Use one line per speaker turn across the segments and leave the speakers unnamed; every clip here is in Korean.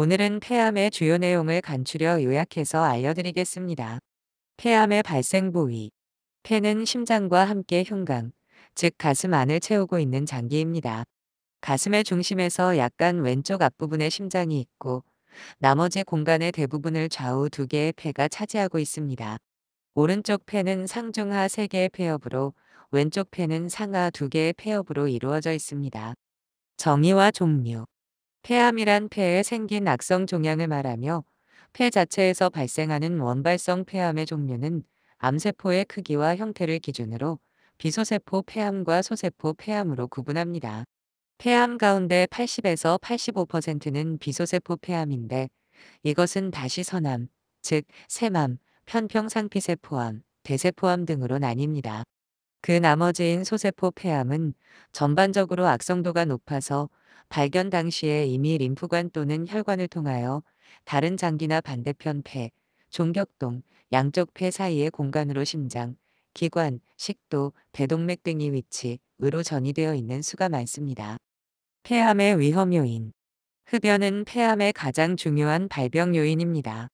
오늘은 폐암의 주요 내용을 간추려 요약해서 알려드리겠습니다. 폐암의 발생 부위 폐는 심장과 함께 흉강, 즉 가슴 안을 채우고 있는 장기입니다. 가슴의 중심에서 약간 왼쪽 앞부분에 심장이 있고 나머지 공간의 대부분을 좌우 두 개의 폐가 차지하고 있습니다. 오른쪽 폐는 상중하 세 개의 폐업으로 왼쪽 폐는 상하 두 개의 폐업으로 이루어져 있습니다. 정의와 종류 폐암이란 폐에 생긴 악성 종양을 말하며 폐 자체에서 발생하는 원발성 폐암의 종류는 암세포의 크기와 형태를 기준으로 비소세포 폐암과 소세포 폐암으로 구분합니다. 폐암 가운데 80에서 85%는 비소세포 폐암인데 이것은 다시 선암, 즉 세암, 편평상피세포암, 대세포암 등으로 나뉩니다. 그 나머지인 소세포 폐암은 전반적으로 악성도가 높아서 발견 당시에 이미 림프관 또는 혈관을 통하여 다른 장기나 반대편 폐, 종격동, 양쪽 폐 사이의 공간으로 심장, 기관, 식도, 배동맥 등이 위치으로 전이되어 있는 수가 많습니다. 폐암의 위험 요인 흡연은 폐암의 가장 중요한 발병 요인입니다.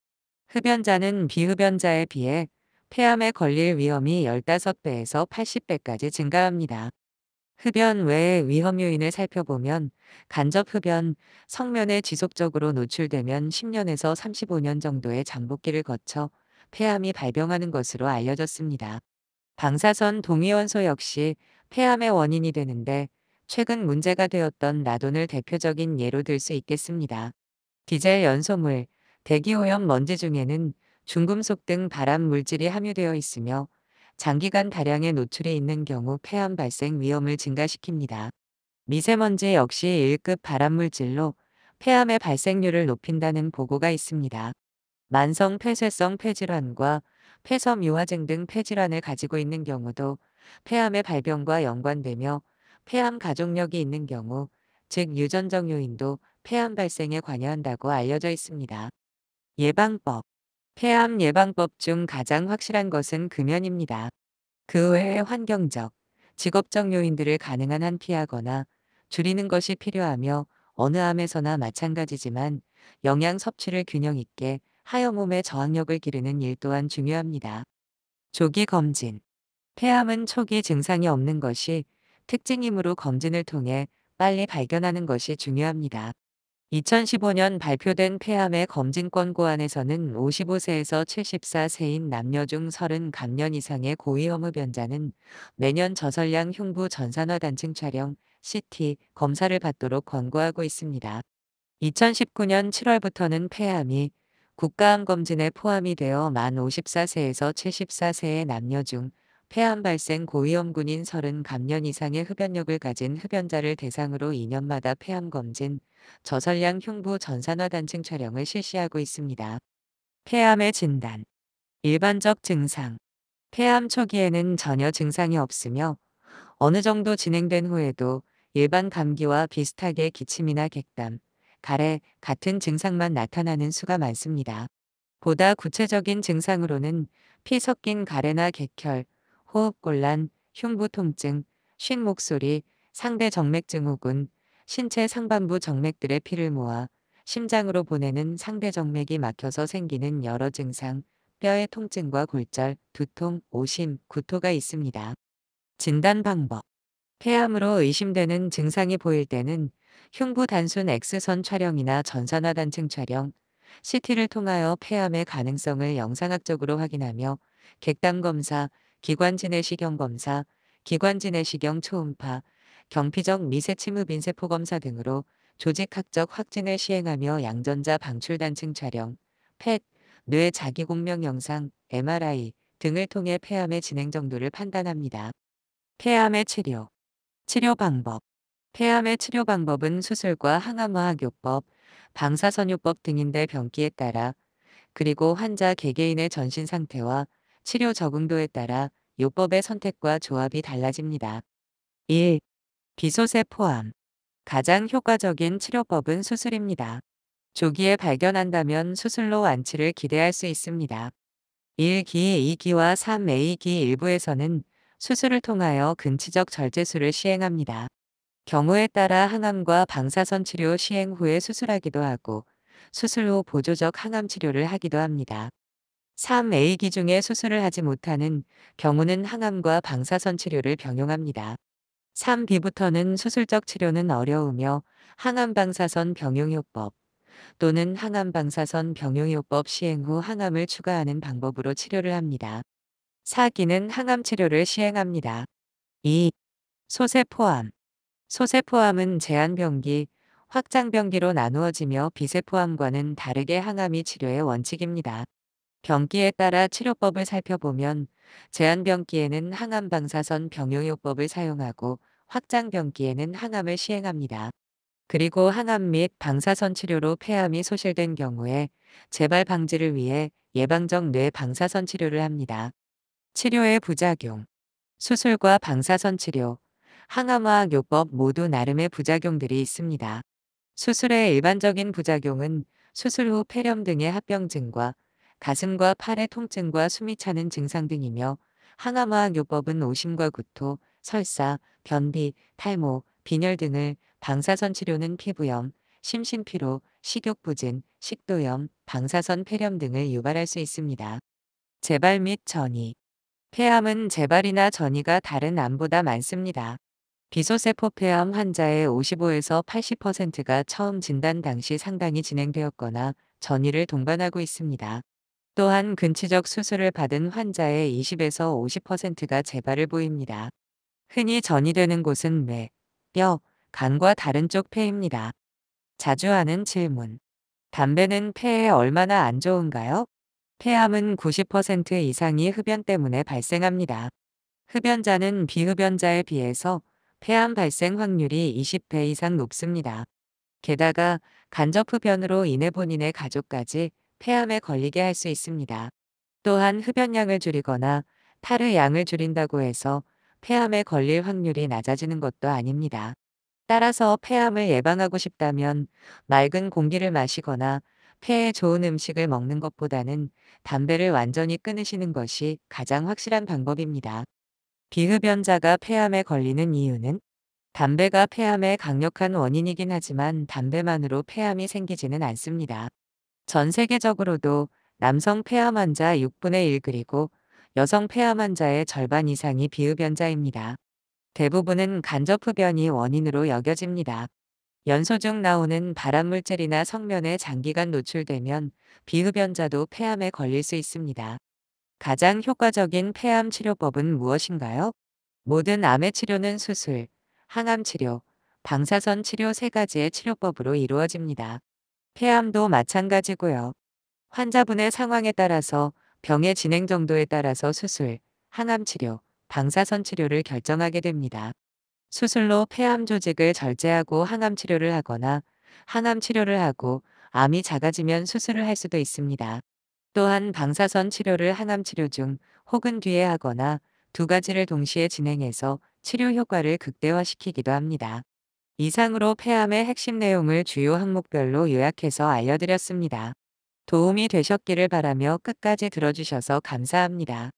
흡연자는 비흡연자에 비해 폐암에 걸릴 위험이 15배에서 80배까지 증가합니다. 흡연 외의 위험 요인을 살펴보면 간접 흡연, 성면에 지속적으로 노출되면 10년에서 35년 정도의 잠복기를 거쳐 폐암이 발병하는 것으로 알려졌습니다. 방사선 동위원소 역시 폐암의 원인이 되는데 최근 문제가 되었던 나돈을 대표적인 예로 들 수 있겠습니다. 디젤 연소물, 대기오염 먼지 중에는 중금속 등 발암 물질이 함유되어 있으며 장기간 다량의 노출이 있는 경우 폐암 발생 위험을 증가시킵니다. 미세먼지 역시 1급 발암물질로 폐암의 발생률을 높인다는 보고가 있습니다. 만성 폐쇄성 폐질환과 폐섬 유화증 등 폐질환을 가지고 있는 경우도 폐암의 발병과 연관되며 폐암 가족력이 있는 경우 즉 유전적 요인도 폐암 발생에 관여한다고 알려져 있습니다. 예방법 폐암 예방법 중 가장 확실한 것은 금연입니다. 그 외에 환경적, 직업적 요인들을 가능한 한 피하거나 줄이는 것이 필요하며 어느 암에서나 마찬가지지만 영양 섭취를 균형 있게 하여 몸의 저항력을 기르는 일 또한 중요합니다. 조기 검진 폐암은 초기 증상이 없는 것이 특징이므로 검진을 통해 빨리 발견하는 것이 중요합니다. 2015년 발표된 폐암의 검진권 고안에서는 55세에서 74세인 남녀 중 30감년 이상의 고위 허무변자는 매년 저설량 흉부 전산화 단층 촬영, CT 검사를 받도록 권고하고 있습니다. 2019년 7월부터는 폐암이 국가암 검진에 포함이 되어 만 54세에서 74세의 남녀 중 폐암 발생 고위험군인 30감년 이상의 흡연력을 가진 흡연자를 대상으로 2년마다 폐암 검진, 저설량 흉부 전산화 단층 촬영을 실시하고 있습니다. 폐암의 진단 일반적 증상 폐암 초기에는 전혀 증상이 없으며 어느 정도 진행된 후에도 일반 감기와 비슷하게 기침이나 객담, 가래 같은 증상만 나타나는 수가 많습니다. 보다 구체적인 증상으로는 피 섞인 가래나 객혈, 호흡곤란, 흉부통증, 쉰 목소리, 상대 정맥증 후군 신체 상반부 정맥들의 피를 모아 심장으로 보내는 상대 정맥이 막혀서 생기는 여러 증상, 뼈의 통증과 골절, 두통, 오심, 구토가 있습니다. 진단 방법 폐암으로 의심되는 증상이 보일 때는 흉부 단순 X선 촬영이나 전산화 단층 촬영, CT를 통하여 폐암의 가능성을 영상학적으로 확인하며 객담 검사, 기관지내시경 검사, 기관지내시경 초음파, 경피적 미세침흡 빈세포 검사 등으로 조직학적 확진을 시행하며 양전자 방출 단층 촬영, PET, 뇌 자기공명 영상, MRI 등을 통해 폐암의 진행 정도를 판단합니다. 폐암의 치료 치료 방법 폐암의 치료 방법은 수술과 항암화학요법, 방사선요법 등인데 병기에 따라 그리고 환자 개개인의 전신 상태와 치료 적응도에 따라 요법의 선택과 조합이 달라집니다. 1. 비소세 포함 가장 효과적인 치료법은 수술입니다. 조기에 발견한다면 수술로 완치를 기대할 수 있습니다. 1기, 2기와 3A기 일부에서는 수술을 통하여 근치적 절제술을 시행합니다. 경우에 따라 항암과 방사선 치료 시행 후에 수술하기도 하고 수술 후 보조적 항암 치료를 하기도 합니다. 3A 기중에 수술을 하지 못하는 경우는 항암과 방사선 치료를 병용합니다. 3B부터는 수술적 치료는 어려우며 항암방사선 병용요법 또는 항암방사선 병용요법 시행 후 항암을 추가하는 방법으로 치료를 합니다. 4기는 항암 치료를 시행합니다. 2. 소세 포암 소세 포암은 제한병기, 확장병기로 나누어지며 비세 포암과는 다르게 항암이 치료의 원칙입니다. 병기에 따라 치료법을 살펴보면 제한병기에는 항암방사선 병용요법을 사용하고 확장병기에는 항암을 시행합니다. 그리고 항암 및 방사선 치료로 폐암이 소실된 경우에 재발 방지를 위해 예방적 뇌 방사선 치료를 합니다. 치료의 부작용 수술과 방사선 치료, 항암화학요법 모두 나름의 부작용들이 있습니다. 수술의 일반적인 부작용은 수술 후 폐렴 등의 합병증과 가슴과 팔의 통증과 숨이 차는 증상 등이며 항암화학요법은 오심과 구토, 설사, 변비, 탈모, 빈혈 등을 방사선 치료는 피부염, 심신피로, 식욕부진, 식도염, 방사선 폐렴 등을 유발할 수 있습니다. 재발 및 전이 폐암은 재발이나 전이가 다른 암보다 많습니다. 비소세포 폐암 환자의 55에서 80%가 처음 진단 당시 상당히 진행되었거나 전이를 동반하고 있습니다. 또한 근치적 수술을 받은 환자의 20에서 50%가 재발을 보입니다. 흔히 전이되는 곳은 뇌, 뼈, 간과 다른 쪽 폐입니다. 자주 하는 질문. 담배는 폐에 얼마나 안 좋은가요? 폐암은 90% 이상이 흡연 때문에 발생합니다. 흡연자는 비흡연자에 비해서 폐암 발생 확률이 20배 이상 높습니다. 게다가 간접흡연으로 인해 본인의 가족까지 폐암에 걸리게 할 수 있습니다. 또한 흡연량을 줄이거나 타르 양을 줄인다고 해서 폐암에 걸릴 확률이 낮아지는 것도 아닙니다. 따라서 폐암을 예방하고 싶다면 맑은 공기를 마시거나 폐에 좋은 음식을 먹는 것보다는 담배를 완전히 끊으시는 것이 가장 확실한 방법입니다. 비흡연자가 폐암에 걸리는 이유는 담배가 폐암의 강력한 원인이긴 하지만 담배만으로 폐암이 생기지는 않습니다. 전 세계적으로도 남성 폐암 환자 6분의 1 그리고 여성 폐암 환자의 절반 이상이 비흡연자입니다. 대부분은 간접흡연이 원인으로 여겨집니다. 연소 중 나오는 발암물질이나 성면에 장기간 노출되면 비흡연자도 폐암에 걸릴 수 있습니다. 가장 효과적인 폐암 치료법은 무엇인가요? 모든 암의 치료는 수술, 항암 치료, 방사선 치료 세 가지의 치료법으로 이루어집니다. 폐암도 마찬가지고요. 환자분의 상황에 따라서 병의 진행 정도에 따라서 수술, 항암 치료, 방사선 치료를 결정하게 됩니다. 수술로 폐암 조직을 절제하고 항암 치료를 하거나 항암 치료를 하고 암이 작아지면 수술을 할 수도 있습니다. 또한 방사선 치료를 항암 치료 중 혹은 뒤에 하거나 두 가지를 동시에 진행해서 치료 효과를 극대화시키기도 합니다. 이상으로 폐암의 핵심 내용을 주요 항목별로 요약해서 알려드렸습니다. 도움이 되셨기를 바라며 끝까지 들어주셔서 감사합니다.